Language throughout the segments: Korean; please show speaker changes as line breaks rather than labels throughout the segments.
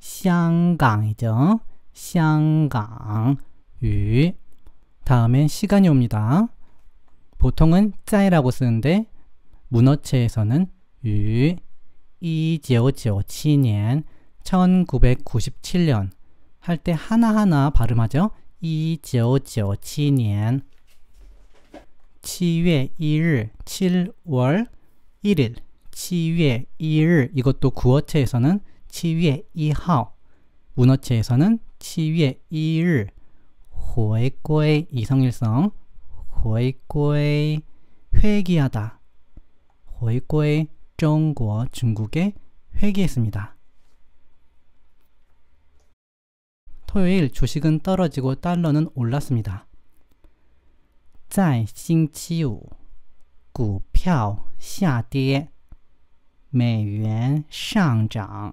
샹강이죠. 샹강 유 다음엔 시간이 옵니다. 보통은 짜이라고 쓰는데 문어체에서는 유1997년 1997년 할 때 하나하나 발음하죠. 1997년 7월 1일 7월 1일 7월 1일 이것도 구어체에서는 7月 1号 문어체에서는 7月 1일 호에꼬의 이성일성 호에꼬의 회귀하다 호에꼬의 중국 중국에 회귀했습니다. 토요일 주식은 떨어지고 달러는 올랐습니다. 在星期五股票下跌美元上涨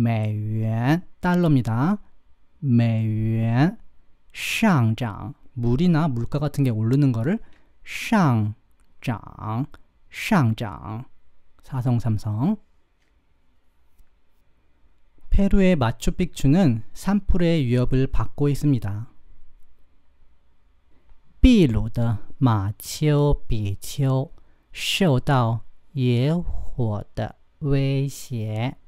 매연 달러입니다. 매연 상장 물이나 물가 같은 게 오르는 거를 상장 상장 사성삼성 페루의 마추픽추는 산불의 위협을 받고 있습니다.秘鲁的 비马丘比丘受到野火的威胁。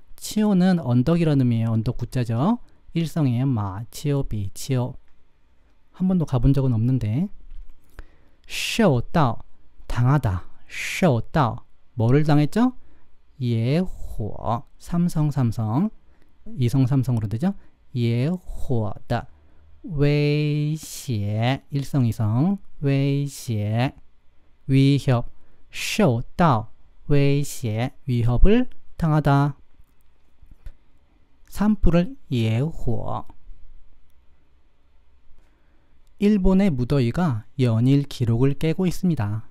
치오는 언덕이라는 의미의 언덕 구자죠. 일성의 마, 치오비, 치오. 한 번도 가본 적은 없는데. 쇼다 당하다. 쇼다 뭐를 당했죠? 예호 삼성 삼성 이성 삼성으로 되죠? 예호다 위협 일성 이성 위협 위협 쇼다 위협 위협을 당하다 산불을 예호 일본의 무더위가 연일 기록을 깨고 있습니다.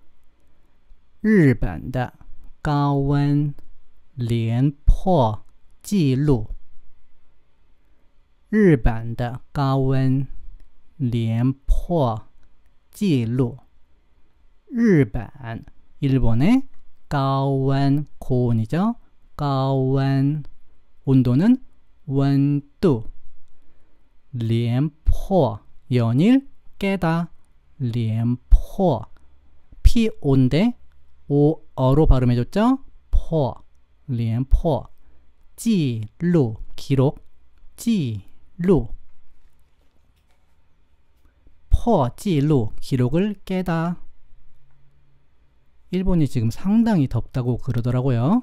일본의 가온 连破 기록 日本的 가온 连破 기록 日本 일본의 가온 고온이죠. 가온 온도는 원두 리엠 연일 깨다 리엠포 피온데 오 어로 발음해줬죠? 포 리엠포 지루 기록 지루 포 지루 기록을 깨다 일본이 지금 상당히 덥다고 그러더라고요.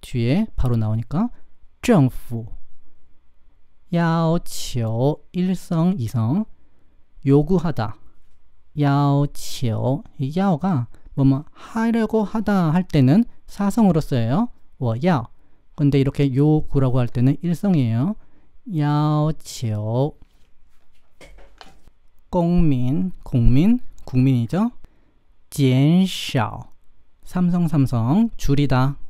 뒤에 바로 나오니까 政府 야오치오 일성 이성 요구하다 야오치오 이 야오가 뭐 뭐 하려고 하다 할 때는 사성으로 써요 워야 근데 이렇게 요구라고 할 때는 일성이에요 야오치오 공민 국민 국민이죠 减샤 삼성 삼성 줄이다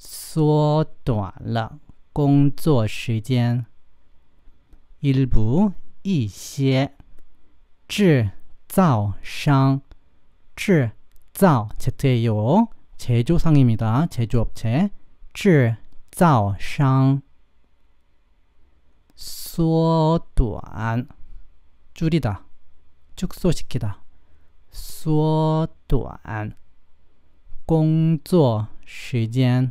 缩短了工作时间。일부一些制造商制造제조요제조상입니다제조업制造商缩短줄이다축소시키다缩短工作时间。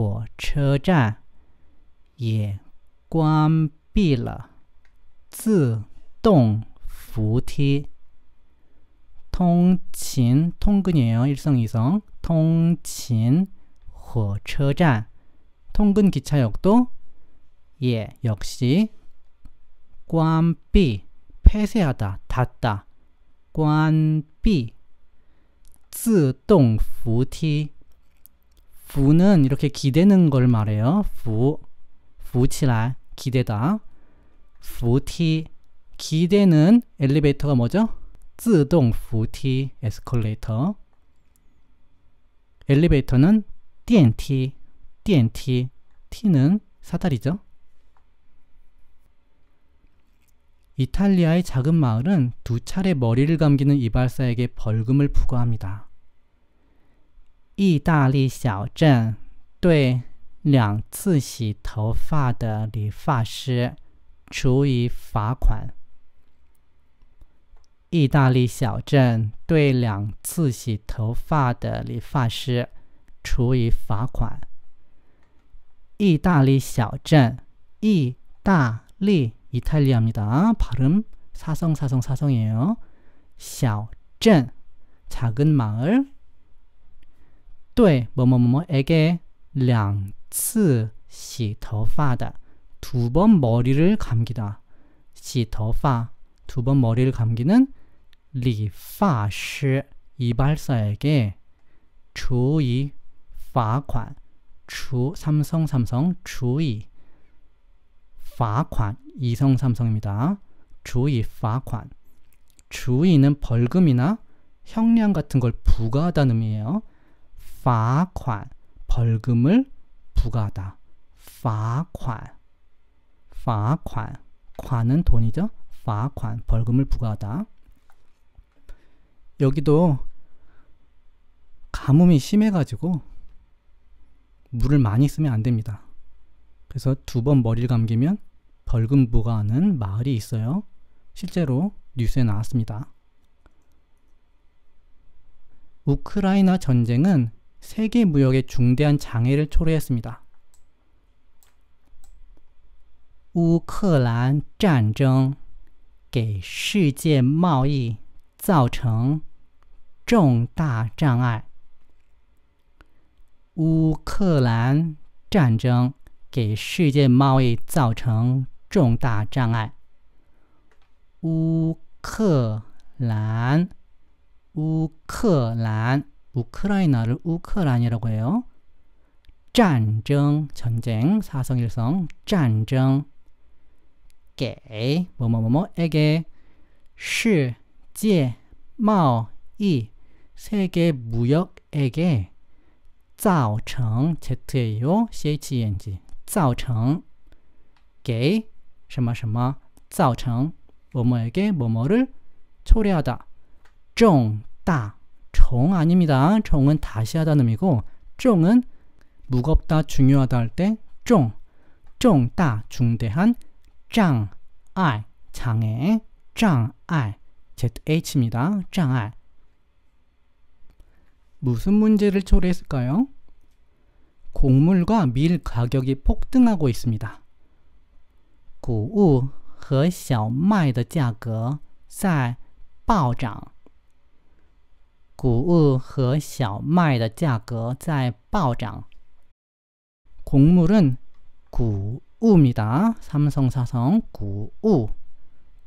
火车站也关闭了自动扶梯。 통친 통근이에요. 일성이성 통친 火车站 통근 기차역도 예 역시 관비 폐쇄하다 닫다 관비 自动扶梯 부는 이렇게 기대는 걸 말해요. 부, 부치라 기대다. 부티 기대는 엘리베이터가 뭐죠? 自동 부티 에스컬레이터. 엘리베이터는 띠엔티, 梯엔티티는 사다리죠. 이탈리아의 작은 마을은 두 차례 머리를 감기는 이발사에게 벌금을 부과합니다. 意大利小镇对两次洗头发的理发师处以罚款。意大利小镇对两次洗头发的理发师处以罚款。意大利小镇，意大利，意大利啊，米哒，발음사성사성사성이에요小镇，작은마을 对某某某에게량次洗头发的두번머리를감기다洗头发 두 번 머리를 감기는 리파시 이발사에게 주의罚款 주 삼성 삼성 주의 罚款 이성 삼성입니다. 주의 罚款 주의는 벌금이나 형량 같은 걸 부과하다는 의미예요. 罚款 벌금을 부과하다. 罚款罚款 관은 돈이죠. 罚款 벌금을 부과하다. 여기도 가뭄이 심해가지고 물을 많이 쓰면 안 됩니다. 그래서 두 번 머리를 감기면 벌금 부과하는 마을이 있어요. 실제로 뉴스에 나왔습니다. 우크라이나 전쟁은 세계 무역에 중대한 장애를 초래했습니다. 우크란 전쟁 给世界贸易造成重大障碍。 우크란 전쟁 给世界贸易造成重大障碍。 우크란 우크란 우크라이나를 우크라니라고 해요. 짠정 전쟁 사성일성 짠정 게 뭐뭐뭐뭐에게 시제 마이 세계 무역에게 造成 zao cheng 造成 게什么 什么造成 뭐뭐에게 뭐뭐를 초래하다 重大정 아닙니다. 정은 다시 하다는 의미고 쫑은 무겁다 중요하다 할 때 쫑, 쫑다 중대한 짱, 알 장애 짱, 알 ZH입니다. 짱, 알 무슨 문제를 초래했을까요? 곡물과 밀 가격이 폭등하고 있습니다. 谷物和小麦的价格在暴涨。 谷物和小麦的价格在暴涨。곡물은 구우입니다. 삼성사성 구우,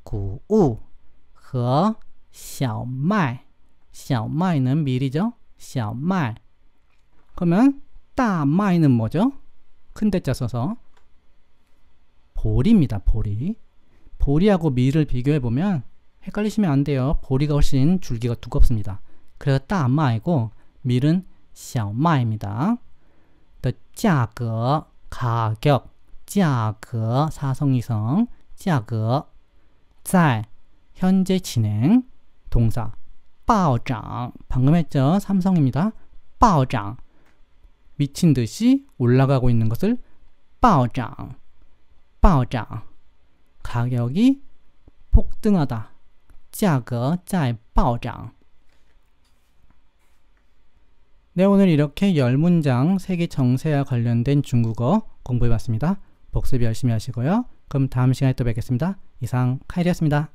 구우 和小麦, 小麦는 밀이죠. 小麦. 그러면 따마이는 뭐죠? 큰 대자 써서 보리입니다. 보리. 보리하고 밀을 비교해 보면 헷갈리시면 안 돼요. 보리가 훨씬 줄기가 두껍습니다. 그래서 따마이고 밀은 小麦입니다. The 价格, 가격, 价格, 사성이성, 价格,在, 현재 진행, 동사, 暴涨, 방금 했죠? 삼성입니다. 暴涨, 미친 듯이 올라가고 있는 것을 暴涨,暴涨, 가격이 폭등하다. 价格在暴涨. 네, 오늘 이렇게 열 문장 세계 정세와 관련된 중국어 공부해봤습니다. 복습 열심히 하시고요. 그럼 다음 시간에 또 뵙겠습니다. 이상 카일이었습니다.